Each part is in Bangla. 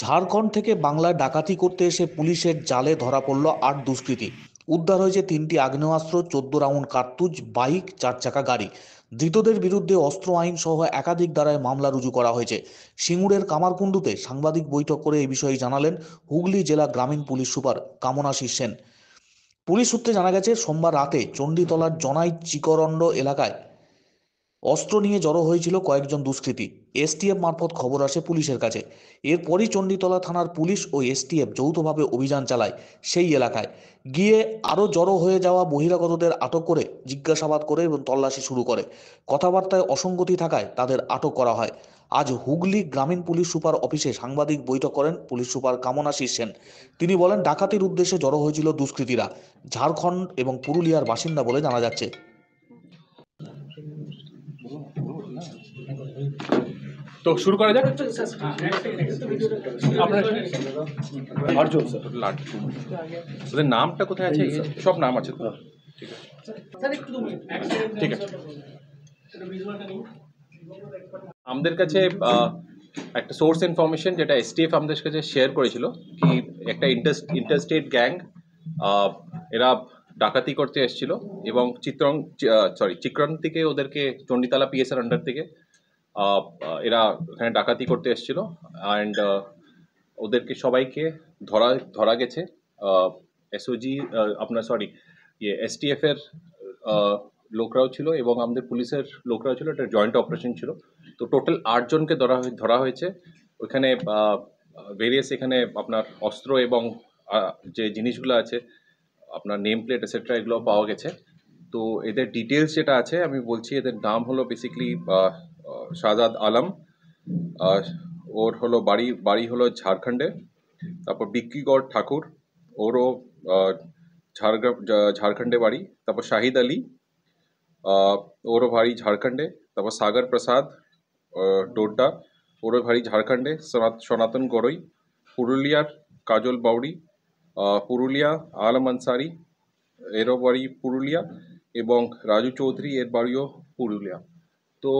ঝাড়খণ্ড থেকে বাংলায় ডাকাতি করতে এসে পুলিশের জালে ধরা পড়ল আট দুষ্কৃতী উদ্ধার হয়েছে তিনটি আগ্নেয়াস্ত্র চোদ্দ রাউন্ড কার্তুজ বাইক চার চাকা গাড়ি ধৃতদের বিরুদ্ধে অস্ত্র আইন সহ একাধিক দ্বারায় মামলা রুজু করা হয়েছে সিঙ্গুরের কামারকুণ্ডুতে সাংবাদিক বৈঠক করে এ বিষয়ে জানালেন হুগলি জেলা গ্রামীণ police super Kamanashi Sen police সূত্রে জানা গেছে সোমবার রাতে চণ্ডীতলার জনাই চিকরণ্ড এলাকায় অস্ত্র নিয়ে জড়ো হয়েছিল কয়েকজন দুষ্কৃতী এসটিএফ মারফত খবর আসে পুলিশের কাছে এরপরই চণ্ডীতলা থানার পুলিশ ও এসটিএফ যৌথভাবে অভিযান চালায় সেই এলাকায় গিয়ে আরও জড়ো হয়ে যাওয়া বহিরাগতদের আটক করে জিজ্ঞাসাবাদ করে এবং তল্লাশি শুরু করে কথাবার্তায় অসঙ্গতি থাকায় তাদের আটক করা হয় আজ হুগলি গ্রামীণ পুলিশ সুপার অফিসে সাংবাদিক বৈঠক করেন পুলিশ সুপার কামনাশিস সেন তিনি বলেন ডাকাতির উদ্দেশ্যে জড়ো হয়েছিল দুষ্কৃতীরা ঝাড়খণ্ড এবং পুরুলিয়ার বাসিন্দা বলে জানা যাচ্ছে তো শুরু করা যাক আপনার ওদের নামটা কোথায় আছে সব নাম আছে তো হ্যাঁ। ঠিক আছে আমাদের কাছে একটা সোর্স ইনফরমেশন যেটা এসটিএফ আমাদের কাছে শেয়ার করেছিল কি একটা ইন্টারস্টেট গ্যাং এরা ডাকাতি করতে এসেছিল এবং চিত্রং সরি চিক্রান্তিকে ওদেরকে চণ্ডীতলা পিএসআর আন্ডার থেকে এরা এখানে ডাকাতি করতে এসেছিল অ্যান্ড ওদেরকে সবাইকে ধরা ধরা গেছে এসওজি আপনার সরি ইয়ে এসটিএফ এর লোকরাও ছিল এবং আমাদের পুলিশের লোকরাও ছিল এটা জয়েন্ট অপারেশন ছিল তো টোটাল আটজনকে ধরা ধরা হয়েছে ওইখানে ভেরিয়াস এখানে আপনার অস্ত্র এবং যে জিনিসগুলো আছে আপনার নেম প্লেট এসেট্রা এগুলো পাওয়া গেছে তো এদের ডিটেলস যেটা আছে আমি বলছি এদের নাম হলো বেসিক্যালি शाहजाद आलम और होलो बारी बारी होलो झारखंडে তারপর বিক্কি গড ঠাকুর ওরো झारखंडে बारी তারপর शाहिद अली ওরো बारी झारखंडে তারপর सागर प्रसाद टोटा ওরো बारी झारखंडে সনাতন গরোই পুরুলিয়ার কাজলবাউড়ি পুরুলিয়া আলম अंसारी एरोबाड़ी পুরুলিয়া এবং রাজু চৌধুরী এর বাড়িও পুরুলিয়া তো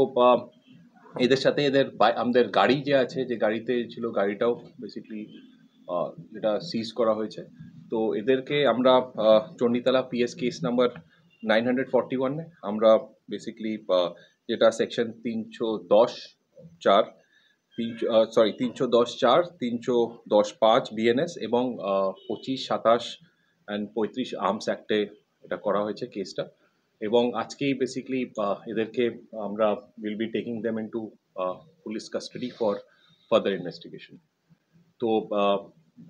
এদের সাথে এদের আমাদের গাড়ি যে আছে যে গাড়িতে ছিল গাড়িটাও বেসিকলি যেটা সিজ করা হয়েছে তো এদেরকে আমরা Chanditala PS case number nine hundred forty ওয়ানে আমরা বেসিকলি যেটা সেকশন তিনশো দশ চার তিনশো সরি তিনশো দশ চার তিনশো দশ পাঁচ বিএনএস এবং পঁচিশ সাতাশ অ্যান্ড পঁয়ত্রিশ আর্মস অ্যাক্টে এটা করা হয়েছে কেসটা এবং আজকেই বেসিক্যালি এদেরকে আমরা will be taking them into police custody for further investigation তো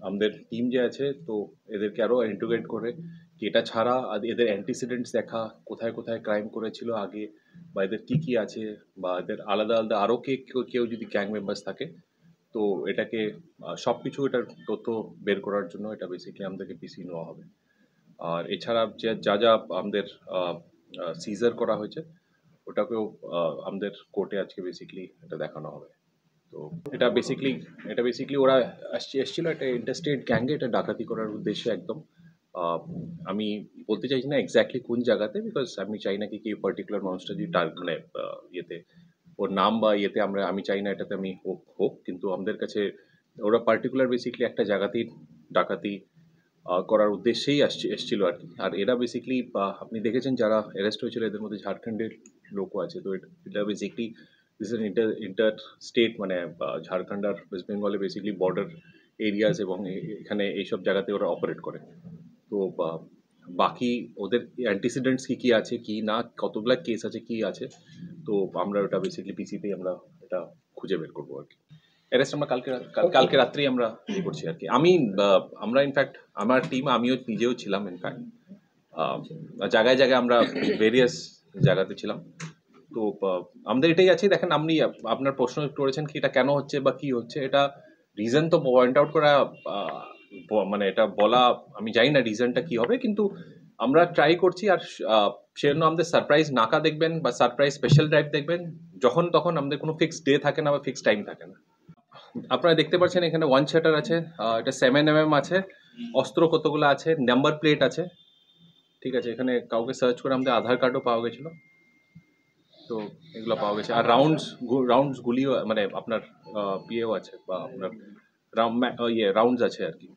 আমাদের টিম যে আছে তো এদেরকে আরও ইন্টিগ্রেট করে কি এটা ছাড়া এদের অ্যান্টিসিডেন্টস দেখা কোথায় কোথায় ক্রাইম করেছিল আগে বা এদের কী কী আছে বা এদের আলাদা আলাদা আরও কে কেউ যদি গ্যাং মেম্বার্স থাকে তো এটাকে সব কিছু এটার তথ্য বের করার জন্য এটা বেসিক্যালি আমাদেরকে পিসি নেওয়া হবে আর এছাড়া যে যা যা আমাদের সিজার করা হয়েছে ওটাকেও আমাদের কোর্টে আজকে বেসিক্যালি এটা দেখানো হবে তো এটা বেসিক্যালি এটা বেসিক্যালি ওরা আসছে এসেছিল একটা ইন্টারস্টেট গ্যাঙ্গে এটা ডাকাতি করার উদ্দেশ্যে একদম আমি বলতে চাইছি না এক্স্যাক্টলি কোন জায়গাতে বিকজ আমি চাই না কি কি পার্টিকুলার মানুষটা যদি মানে ইয়েতে ওর নাম বা ইয়েতে আমরা আমি চাই না এটাতে আমি হোক হোক কিন্তু আমাদের কাছে ওরা পার্টিকুলার বেসিক্যালি একটা জায়গাতেই ডাকাতি করার উদ্দেশ্যেই আসছে এসেছিলো আর কি আর এরা বেসিকলি আপনি দেখেছেন যারা অ্যারেস্ট হয়েছিল এদের মধ্যে ঝাড়খণ্ডের লোকও আছে তো এটা basically this an inter inter state মানে ঝাড়খণ্ড আর ওয়েস্ট বেঙ্গলে বেসিকলি বর্ডার এরিয়াস এবং এখানে এইসব জায়গাতে ওরা অপারেট করে তো বাকি ওদের অ্যান্টিসিডেন্টস কী কী আছে কি না কতগুলা কেস আছে কি আছে তো আমরা ওটা বেসিকলি পিসিতেই আমরা এটা খুঁজে বের করবো আর কি অ্যারেস্ট আমরা কালকে কালকে রাত্রি আমরা ইয়ে করছি আর কি আমি আমরা ইনফ্যাক্ট আমার টিম আমিও নিজেও ছিলাম ইনফ্যাক্ট জায়গায় জায়গায় আমরা ভেরিয়াস জায়গাতে ছিলাম তো আমাদের এটাই আছে দেখেন আপনি আপনার প্রশ্ন করেছেন কি এটা কেন হচ্ছে বা কি হচ্ছে এটা রিজন তো পয়েন্ট আউট করা মানে এটা বলা আমি জানি না রিজনটা কি হবে কিন্তু আমরা ট্রাই করছি আর সেজন্য আমাদের সারপ্রাইজ নাকা দেখবেন বা সারপ্রাইজ স্পেশাল ড্রাইভ দেখবেন যখন তখন আমাদের কোনো ফিক্সড ডে থাকে না বা ফিক্সড টাইম থাকে না আপনারা দেখতে পাচ্ছেন এখানে ওয়ান শেটার আছে এটা সেভেন এম আছে অস্ত্র কতগুলো আছে নাম্বার প্লেট আছে ঠিক আছে এখানে কাউকে সার্চ করে আমাদের আধার কার্ডও পাওয়া গেছিল তো এগুলো পাওয়া গেছে আর রাউন্ডস রাউন্ডস গুলিও মানে আপনার ইয়েও আছে বা আপনার ইয়ে রাউন্ডস আছে আর কি